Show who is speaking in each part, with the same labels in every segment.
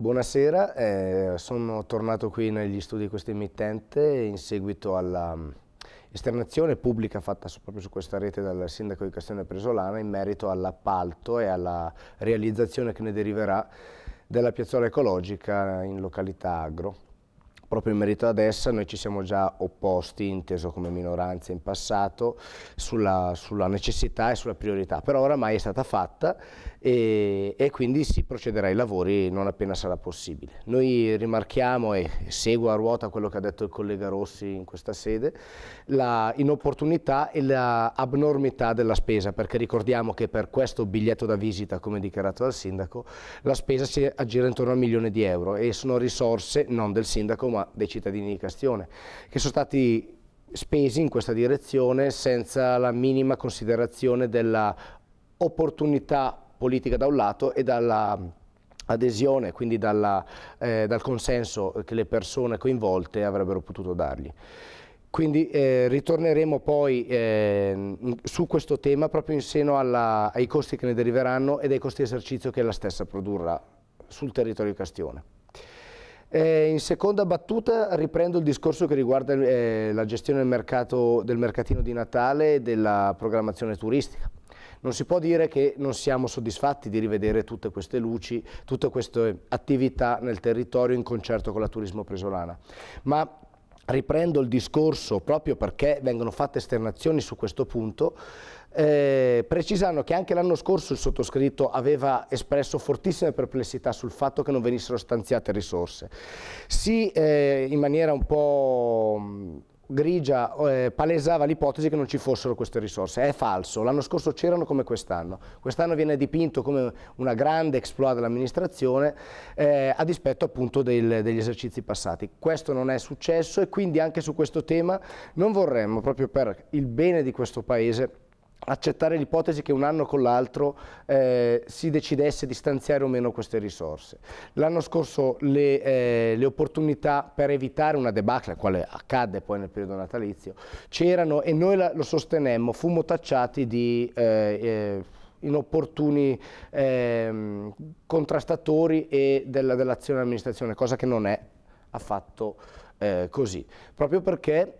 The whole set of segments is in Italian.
Speaker 1: Buonasera, eh, sono tornato qui negli studi di questa emittente in seguito alla mm, esternazione pubblica fatta su, proprio su questa rete dal sindaco di Castello Presolana in merito all'appalto e alla realizzazione che ne deriverà della piazzola ecologica in località Agro proprio in merito ad essa noi ci siamo già opposti, inteso come minoranza in passato, sulla, sulla necessità e sulla priorità, però oramai è stata fatta e, e, quindi si procederà ai lavori non appena sarà possibile. Noi rimarchiamo e seguo a ruota quello che ha detto il collega Rossi in questa sede, la inopportunità e la della spesa, perché ricordiamo che per questo biglietto da visita, come dichiarato dal sindaco, la spesa si aggira intorno a un milione di euro e sono risorse non del sindaco ma ma dei cittadini di Castione, che sono stati spesi in questa direzione senza la minima considerazione della opportunità politica da un lato e dalla adesione, quindi dalla, eh, dal consenso che le persone coinvolte avrebbero potuto dargli. Quindi eh, ritorneremo poi eh, su questo tema proprio in seno alla, ai costi che ne deriveranno e ai costi di esercizio che la stessa produrrà sul territorio di Castione. Eh, in seconda battuta riprendo il discorso che riguarda eh, la gestione del, mercato, del mercatino di Natale e della programmazione turistica. Non si può dire che non siamo soddisfatti di rivedere tutte queste luci, tutte queste attività nel territorio in concerto con la turismo presolana. Ma riprendo il discorso proprio perché vengono fatte esternazioni su questo punto, eh, precisando che anche l'anno scorso il sottoscritto aveva espresso fortissime perplessità sul fatto che non venissero stanziate risorse. Si eh, in maniera un po' mm, grigia eh, palesava l'ipotesi che non ci fossero queste risorse. È falso, l'anno scorso c'erano come quest'anno. Quest'anno viene dipinto come una grande exploit dell'amministrazione eh, a dispetto appunto del, degli esercizi passati. Questo non è successo e quindi anche su questo tema non vorremmo, proprio per il bene di questo Paese, accettare l'ipotesi che un anno con l'altro eh, si decidesse di stanziare o meno queste risorse. L'anno scorso le, eh, le, opportunità per evitare una debacle, quale accadde poi nel periodo natalizio, c'erano e noi la, lo sostenemmo, fummo tacciati di... Eh, eh inopportuni ehm, contrastatori e della, dell'azione dell'amministrazione, cosa che non è affatto eh, così, proprio perché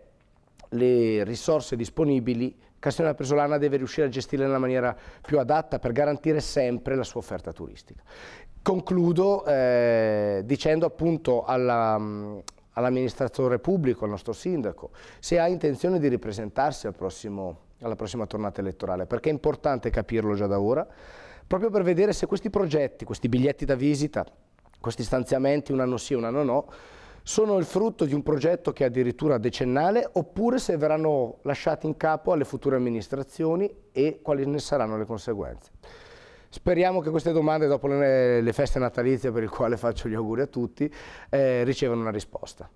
Speaker 1: le risorse disponibili Castiglione Presolana deve riuscire a gestirle nella maniera più adatta per garantire sempre la sua offerta turistica. Concludo eh, dicendo appunto mm, all'amministratore pubblico, al nostro sindaco, se ha intenzione di ripresentarsi al prossimo, alla prossima tornata elettorale, perché è importante capirlo già da ora, proprio per vedere se questi progetti, questi biglietti da visita, questi stanziamenti, un anno sì, un anno no, sono il frutto di un progetto che è addirittura decennale oppure se verranno lasciati in capo alle future amministrazioni e quali ne saranno le conseguenze. Speriamo che queste domande, dopo le, le feste natalizie per il quale faccio gli auguri a tutti, eh, ricevano una risposta.